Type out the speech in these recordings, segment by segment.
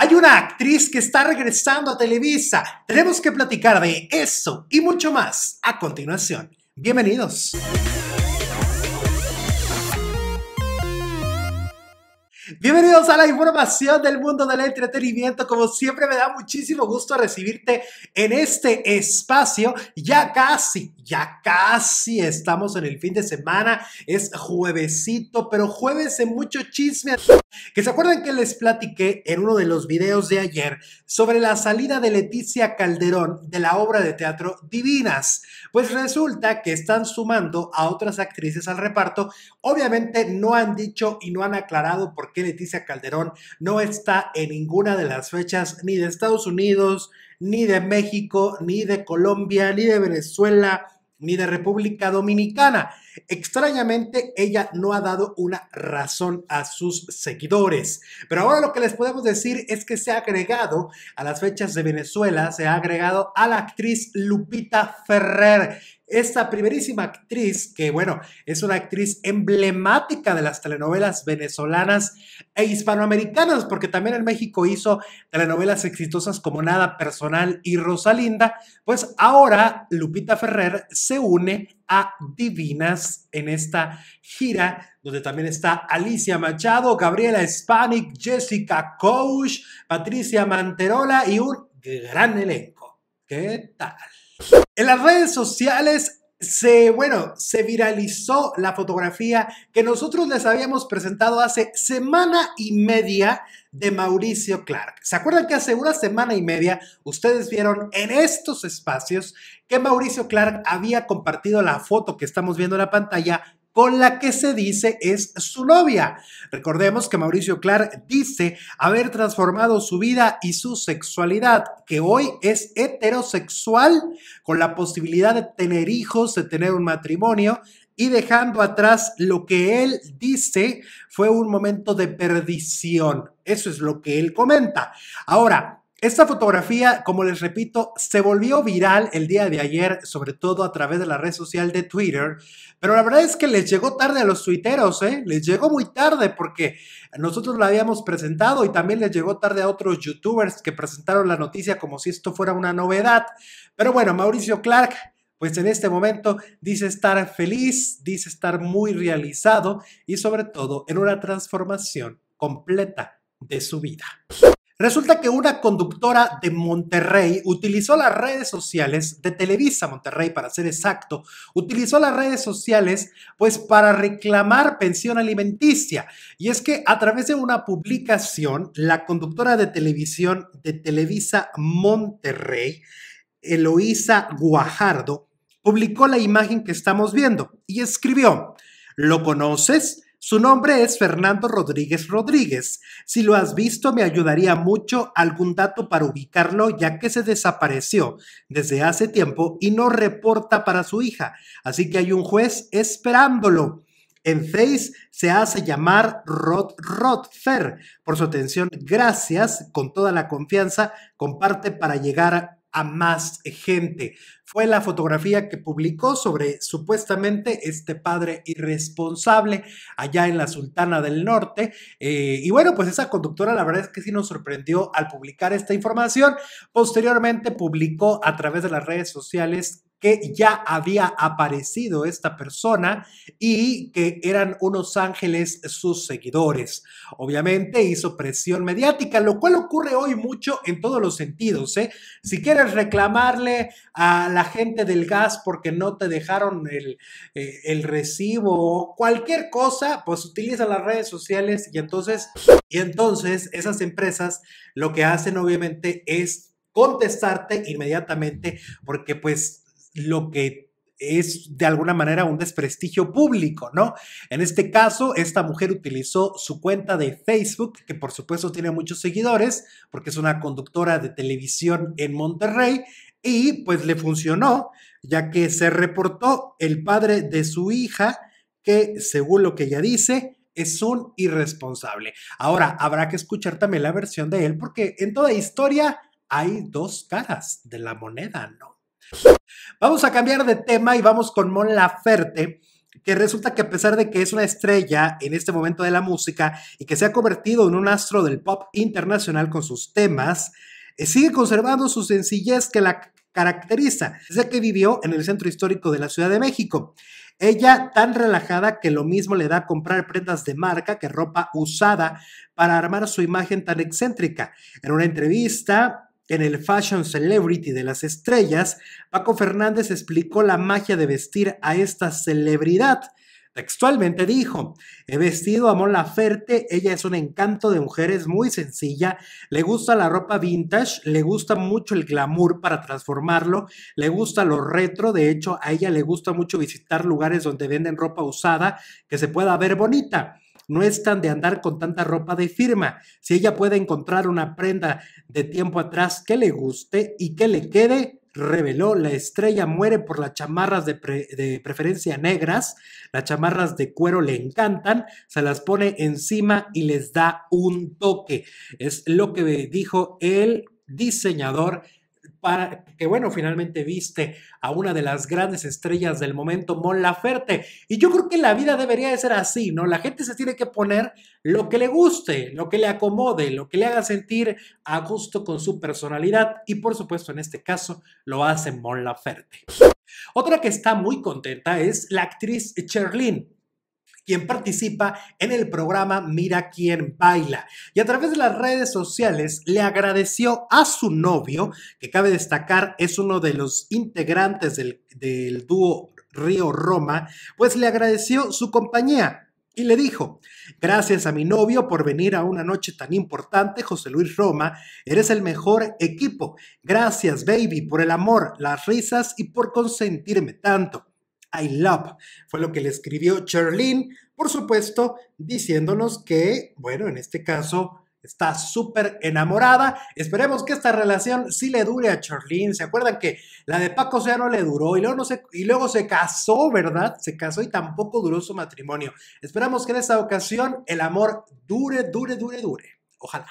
Hay una actriz que está regresando a Televisa. Tenemos que platicar de eso y mucho más a continuación. Bienvenidos. Bienvenidos a la información del mundo del entretenimiento. Como siempre me da muchísimo gusto recibirte en este espacio. Ya casi, ya casi estamos en el fin de semana. Es juevesito, pero jueves en mucho chisme. Que se acuerdan que les platiqué en uno de los videos de ayer sobre la salida de Leticia Calderón de la obra de teatro Divinas. Pues resulta que están sumando a otras actrices al reparto. Obviamente no han dicho y no han aclarado por qué Leticia Calderón no está en ninguna de las fechas ni de Estados Unidos, ni de México, ni de Colombia, ni de Venezuela, ni de República Dominicana. Extrañamente, ella no ha dado una razón a sus seguidores, pero ahora lo que les podemos decir es que se ha agregado a las fechas de Venezuela, se ha agregado a la actriz Lupita Ferrer, esta primerísima actriz, que bueno, es una actriz emblemática de las telenovelas venezolanas e hispanoamericanas, porque también en México hizo telenovelas exitosas como Nada Personal y Rosalinda, pues ahora Lupita Ferrer se une a Divinas en esta gira, donde también está Alicia Machado, Gabriela Hispanic, Jessica Coach, Patricia Manterola y un gran elenco. ¿Qué tal? En las redes sociales se, bueno, se viralizó la fotografía que nosotros les habíamos presentado hace semana y media de Mauricio Clark. ¿Se acuerdan que hace una semana y media ustedes vieron en estos espacios que Mauricio Clark había compartido la foto que estamos viendo en la pantalla con la que se dice es su novia. Recordemos que Mauricio Clark dice haber transformado su vida y su sexualidad, que hoy es heterosexual con la posibilidad de tener hijos, de tener un matrimonio y dejando atrás lo que él dice fue un momento de perdición. Eso es lo que él comenta. Ahora, esta fotografía, como les repito, se volvió viral el día de ayer, sobre todo a través de la red social de Twitter, pero la verdad es que les llegó tarde a los tuiteros, ¿eh? les llegó muy tarde porque nosotros la habíamos presentado y también les llegó tarde a otros youtubers que presentaron la noticia como si esto fuera una novedad. Pero bueno, Mauricio Clark, pues en este momento dice estar feliz, dice estar muy realizado y sobre todo en una transformación completa de su vida. Resulta que una conductora de Monterrey utilizó las redes sociales, de Televisa Monterrey para ser exacto, utilizó las redes sociales pues para reclamar pensión alimenticia. Y es que a través de una publicación, la conductora de televisión de Televisa Monterrey, Eloísa Guajardo, publicó la imagen que estamos viendo y escribió, ¿lo conoces? Su nombre es Fernando Rodríguez Rodríguez. Si lo has visto, me ayudaría mucho algún dato para ubicarlo, ya que se desapareció desde hace tiempo y no reporta para su hija. Así que hay un juez esperándolo. En Face se hace llamar Rod Rodfer. Por su atención, gracias. Con toda la confianza, comparte para llegar a a más gente. Fue la fotografía que publicó sobre supuestamente este padre irresponsable allá en la Sultana del Norte. Eh, y bueno, pues esa conductora la verdad es que sí nos sorprendió al publicar esta información. Posteriormente publicó a través de las redes sociales que ya había aparecido esta persona y que eran unos ángeles sus seguidores. Obviamente hizo presión mediática, lo cual ocurre hoy mucho en todos los sentidos. ¿eh? Si quieres reclamarle a la gente del gas porque no te dejaron eh, el, recibo o cualquier cosa, pues utiliza las redes sociales y entonces, y entonces esas empresas lo que hacen obviamente es contestarte inmediatamente porque pues lo que es de alguna manera un desprestigio público, ¿no? En este caso, esta mujer utilizó su cuenta de Facebook, que por supuesto tiene muchos seguidores, porque es una conductora de televisión en Monterrey, y pues le funcionó, ya que se reportó el padre de su hija, que según lo que ella dice, es un irresponsable. Ahora, habrá que escuchar también la versión de él, porque en toda historia hay dos caras de la moneda, ¿no? Vamos a cambiar de tema y vamos con Mon Laferte, que resulta que a pesar de que es una estrella en este momento de la música y que se ha convertido en un astro del pop internacional con sus temas, eh, sigue conservando su sencillez que la caracteriza desde que vivió en el centro histórico de la Ciudad de México. Ella tan relajada que lo mismo le da comprar prendas de marca que ropa usada para armar su imagen tan excéntrica. En una entrevista en el Fashion Celebrity de las Estrellas, Paco Fernández explicó la magia de vestir a esta celebridad. Textualmente dijo, he vestido a Mola Ferte, ella es un encanto de mujeres muy sencilla, le gusta la ropa vintage, le gusta mucho el glamour para transformarlo, le gusta lo retro, de hecho a ella le gusta mucho visitar lugares donde venden ropa usada que se pueda ver bonita no es tan de andar con tanta ropa de firma. Si ella puede encontrar una prenda de tiempo atrás que le guste y que le quede, reveló, la estrella muere por las chamarras de, de, preferencia negras, las chamarras de cuero le encantan, se las pone encima y les da un toque. Es lo que dijo el diseñador para que bueno, finalmente viste a una de las grandes estrellas del momento, Mon Laferte. Y yo creo que la vida debería de ser así, ¿no? La gente se tiene que poner lo que le guste, lo que le acomode, lo que le haga sentir a gusto con su personalidad. Y por supuesto, en este caso, lo hace Mon Laferte. Otra que está muy contenta es la actriz Cherlyn quien participa en el programa Mira quién baila. Y a través de las redes sociales le agradeció a su novio, que cabe destacar es uno de los integrantes del, del dúo Río Roma, pues le agradeció su compañía, y le dijo, gracias a mi novio por venir a una noche tan importante, José Luis Roma, eres el mejor equipo. Gracias, baby, por el amor, las risas y por consentirme tanto. I love. Fue lo que le escribió Charlene, por supuesto, diciéndonos que, bueno, en este caso está súper enamorada. Esperemos que esta relación sí le dure a Charlene. ¿Se acuerdan que la de Paco ya no le duró y luego, no se, y luego se casó, ¿verdad? Se casó y tampoco duró su matrimonio. Esperamos que en esta ocasión el amor dure, dure, dure, dure. Ojalá.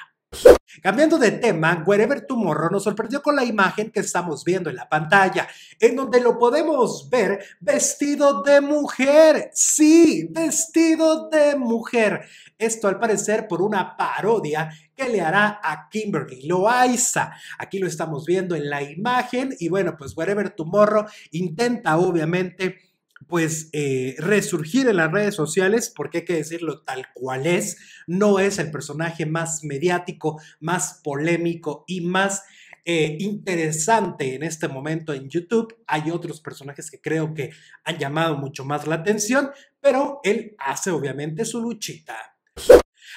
Cambiando de tema, Wherever Tomorrow nos sorprendió con la imagen que estamos viendo en la pantalla, en donde lo podemos ver vestido de mujer. Sí, vestido de mujer. Esto al parecer por una parodia que le hará a Kimberly Loaiza. Aquí lo estamos viendo en la imagen y bueno, pues Wherever Tomorrow intenta obviamente pues eh, resurgir en las redes sociales, porque hay que decirlo tal cual es, no es el personaje más mediático, más polémico y más eh, interesante en este momento en YouTube. Hay otros personajes que creo que han llamado mucho más la atención, pero él hace obviamente su luchita.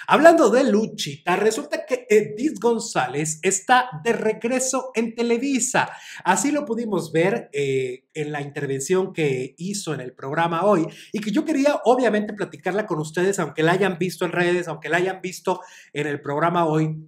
Hablando de Luchita, resulta que Edith González está de regreso en Televisa. Así lo pudimos ver eh, en la intervención que hizo en el programa hoy y que yo quería obviamente platicarla con ustedes, aunque la hayan visto en redes, aunque la hayan visto en el programa hoy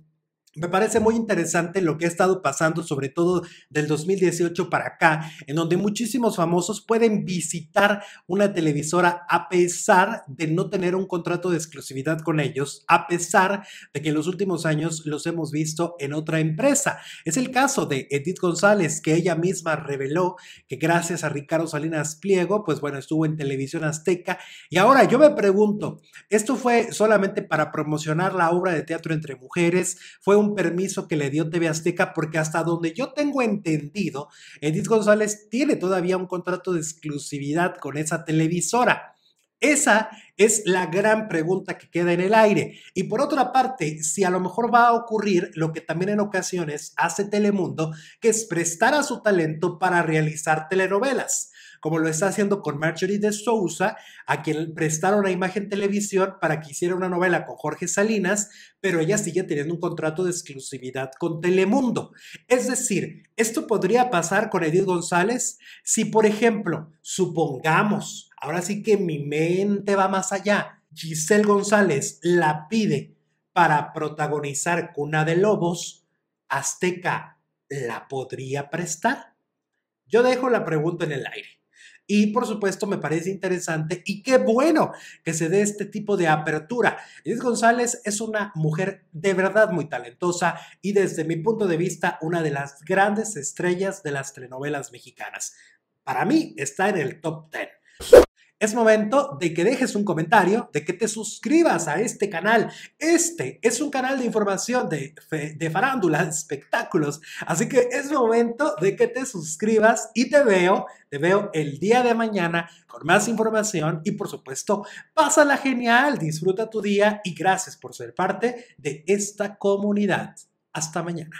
me parece muy interesante lo que ha estado pasando, sobre todo del 2018 para acá, en donde muchísimos famosos pueden visitar una televisora a pesar de no tener un contrato de exclusividad con ellos, a pesar de que en los últimos años los hemos visto en otra empresa. Es el caso de Edith González, que ella misma reveló que gracias a Ricardo Salinas Pliego, pues bueno, estuvo en televisión azteca. Y ahora yo me pregunto, ¿esto fue solamente para promocionar la obra de teatro entre mujeres? ¿Fue un permiso que le dio TV Azteca, porque hasta donde yo tengo entendido, Edith González tiene todavía un contrato de exclusividad con esa televisora. Esa es la gran pregunta que queda en el aire. Y por otra parte, si a lo mejor va a ocurrir lo que también en ocasiones hace Telemundo, que es prestar a su talento para realizar telenovelas como lo está haciendo con Marjorie de Sousa, a quien prestaron a Imagen Televisión para que hiciera una novela con Jorge Salinas, pero ella sigue teniendo un contrato de exclusividad con Telemundo. Es decir, esto podría pasar con Edith González si, por ejemplo, supongamos, ahora sí que mi mente va más allá, Giselle González la pide para protagonizar Cuna de Lobos, Azteca la podría prestar? Yo dejo la pregunta en el aire. Y por supuesto, me parece interesante y qué bueno que se dé este tipo de apertura. Edith González es una mujer de verdad muy talentosa y desde mi punto de vista, una de las grandes estrellas de las telenovelas mexicanas. Para mí está en el top 10 es momento de que dejes un comentario, de que te suscribas a este canal. Este es un canal de información de, farándulas, farándula, espectáculos. Así que es momento de que te suscribas y te veo, te veo el día de mañana con más información y por supuesto, pásala genial, disfruta tu día y gracias por ser parte de esta comunidad. Hasta mañana.